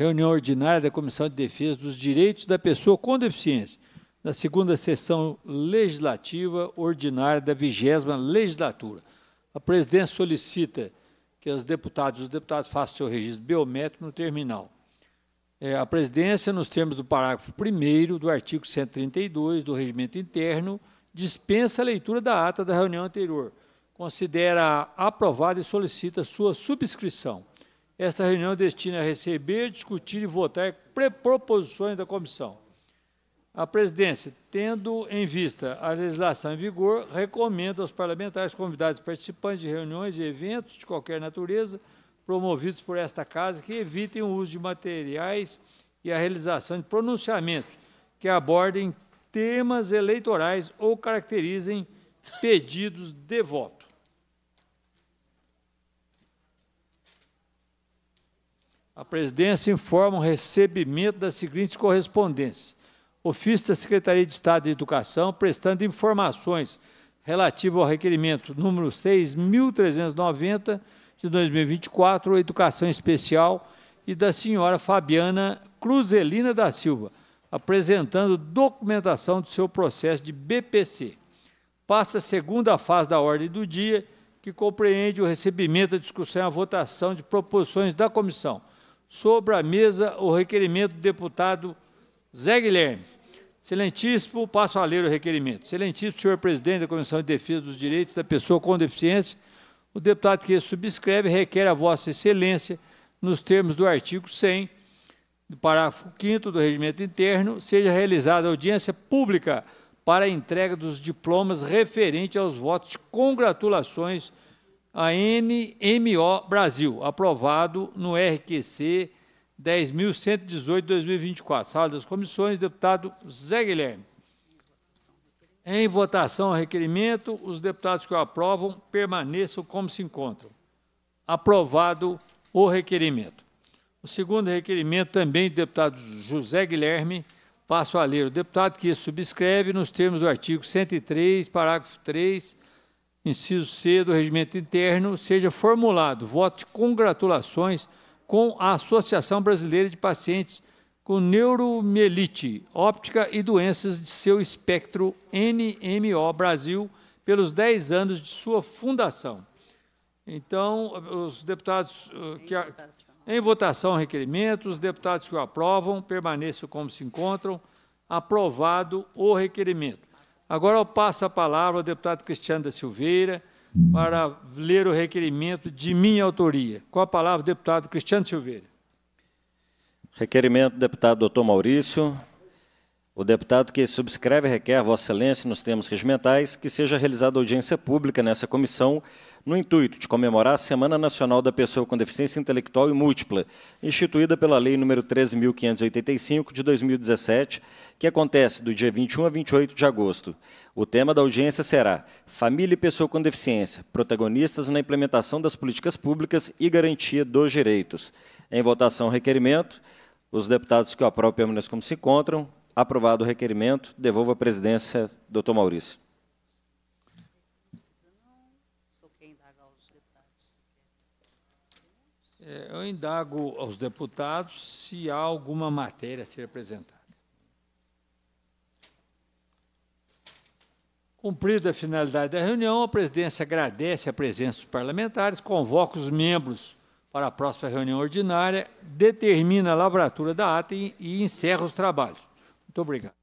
reunião ordinária da Comissão de Defesa dos Direitos da Pessoa com Deficiência, na segunda sessão legislativa ordinária da vigésima legislatura. A presidência solicita que as deputadas e os deputados façam seu registro biométrico no terminal. É, a presidência, nos termos do parágrafo 1 do artigo 132 do Regimento Interno, dispensa a leitura da ata da reunião anterior, considera aprovada e solicita sua subscrição. Esta reunião destina a receber, discutir e votar proposições da comissão. A presidência, tendo em vista a legislação em vigor, recomenda aos parlamentares convidados participantes de reuniões e eventos de qualquer natureza promovidos por esta casa que evitem o uso de materiais e a realização de pronunciamentos que abordem temas eleitorais ou caracterizem pedidos de voto. A presidência informa o recebimento das seguintes correspondências. Ofício da Secretaria de Estado de Educação, prestando informações relativo ao requerimento número 6.390 de 2024, Educação Especial, e da senhora Fabiana Cruzelina da Silva, apresentando documentação do seu processo de BPC. Passa a segunda fase da ordem do dia, que compreende o recebimento, a discussão e a votação de proposições da comissão sobre a mesa o requerimento do deputado Zé Guilherme. Excelentíssimo, passo a ler o requerimento. Excelentíssimo senhor presidente da Comissão de Defesa dos Direitos da Pessoa com Deficiência, o deputado que subscreve requer a vossa excelência, nos termos do artigo 100, do parágrafo 5 do Regimento Interno, seja realizada audiência pública para a entrega dos diplomas referente aos votos de congratulações a NMO Brasil, aprovado no RQC 10.118-2024. Sala das comissões, deputado Zé Guilherme. Em votação ao requerimento, os deputados que o aprovam permaneçam como se encontram. Aprovado o requerimento. O segundo requerimento também do deputado José Guilherme, passo a ler. O deputado que subscreve nos termos do artigo 103, parágrafo 3 inciso C do regimento interno, seja formulado voto de congratulações com a Associação Brasileira de Pacientes com Neuromielite Óptica e Doenças de seu espectro NMO Brasil pelos 10 anos de sua fundação. Então, os deputados uh, que a, em votação requerimento, os deputados que o aprovam permaneçam como se encontram. Aprovado o requerimento. Agora eu passo a palavra ao deputado Cristiano da Silveira para ler o requerimento de minha autoria. Com a palavra, deputado Cristiano Silveira. Requerimento deputado doutor Maurício, o deputado que subscreve requer, Vossa Excelência, nos termos regimentais, que seja realizada audiência pública nessa comissão no intuito de comemorar a Semana Nacional da Pessoa com Deficiência Intelectual e Múltipla, instituída pela Lei nº 13.585, de 2017, que acontece do dia 21 a 28 de agosto. O tema da audiência será Família e Pessoa com Deficiência, protagonistas na implementação das políticas públicas e garantia dos direitos. Em votação, requerimento. Os deputados que o aprovam permaneçam como se encontram. Aprovado o requerimento, devolvo a presidência, doutor Maurício. É, eu indago aos deputados se há alguma matéria a ser apresentada. Cumprida a finalidade da reunião, a presidência agradece a presença dos parlamentares, convoca os membros para a próxima reunião ordinária, determina a lavratura da ata e, e encerra os trabalhos. Muito obrigado.